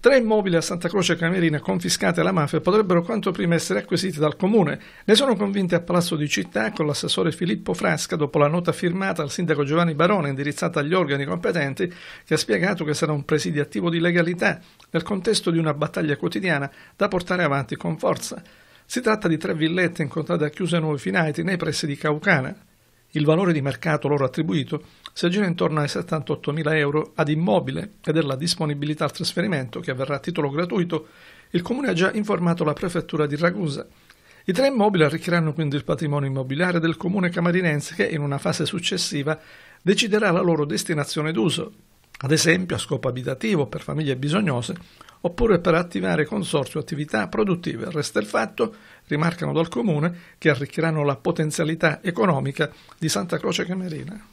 Tre immobili a Santa Croce Camerina confiscati alla mafia potrebbero quanto prima essere acquisiti dal comune. Ne sono convinti a Palazzo di Città con l'assessore Filippo Frasca dopo la nota firmata al sindaco Giovanni Barone indirizzata agli organi competenti che ha spiegato che sarà un presidio attivo di legalità nel contesto di una battaglia quotidiana da portare avanti con forza. Si tratta di tre villette incontrate a chiuse nuovi finiti nei pressi di Caucana. Il valore di mercato loro attribuito si aggira intorno ai 78.000 euro ad immobile e della disponibilità al trasferimento, che avverrà a titolo gratuito, il Comune ha già informato la Prefettura di Ragusa. I tre immobili arricchiranno quindi il patrimonio immobiliare del Comune camarinense che, in una fase successiva, deciderà la loro destinazione d'uso, ad esempio a scopo abitativo per famiglie bisognose oppure per attivare consorzio attività produttive. Resta il fatto, rimarcano dal Comune, che arricchiranno la potenzialità economica di Santa Croce Camerina.